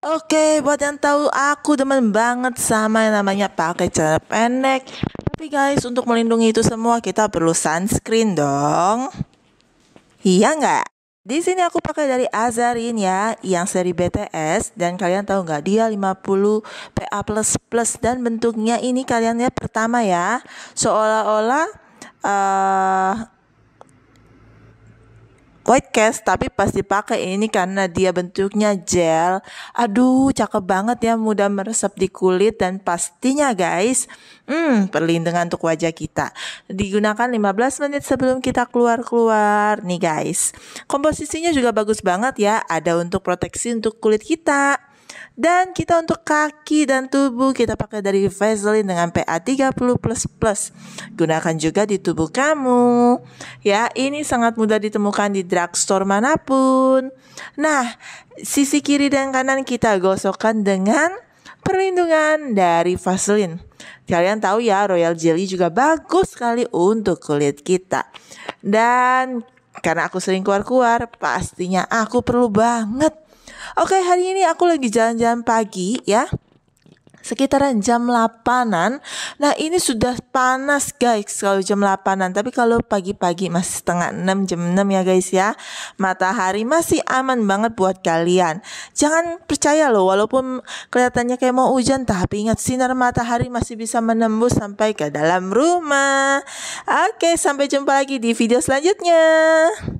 Oke, okay, buat yang tahu aku demen banget sama yang namanya pakai celana pendek. Tapi guys, untuk melindungi itu semua kita perlu sunscreen dong. Iya nggak? Di sini aku pakai dari Azarin ya, yang seri BTS dan kalian tahu nggak dia 50 PA++ dan bentuknya ini kalian lihat pertama ya, seolah-olah uh, white cast tapi pasti pakai ini karena dia bentuknya gel. Aduh, cakep banget ya, mudah meresap di kulit dan pastinya guys, hmm, perlindungan untuk wajah kita. Digunakan 15 menit sebelum kita keluar-keluar nih guys. Komposisinya juga bagus banget ya, ada untuk proteksi untuk kulit kita dan kita untuk kaki dan tubuh kita pakai dari Vaseline dengan PA 30++. Gunakan juga di tubuh kamu. Ya, ini sangat mudah ditemukan di drugstore manapun. Nah, sisi kiri dan kanan kita gosokkan dengan perlindungan dari Vaseline. Kalian tahu ya, Royal Jelly juga bagus sekali untuk kulit kita. Dan karena aku sering keluar-keluar, pastinya aku perlu banget Oke, hari ini aku lagi jalan-jalan pagi ya. Sekitaran jam 8-an. Nah, ini sudah panas guys kalau jam 8-an. Tapi kalau pagi-pagi masih setengah 6, jam 6 ya guys ya. Matahari masih aman banget buat kalian. Jangan percaya loh, walaupun kelihatannya kayak mau hujan. Tapi ingat, sinar matahari masih bisa menembus sampai ke dalam rumah. Oke, sampai jumpa lagi di video selanjutnya.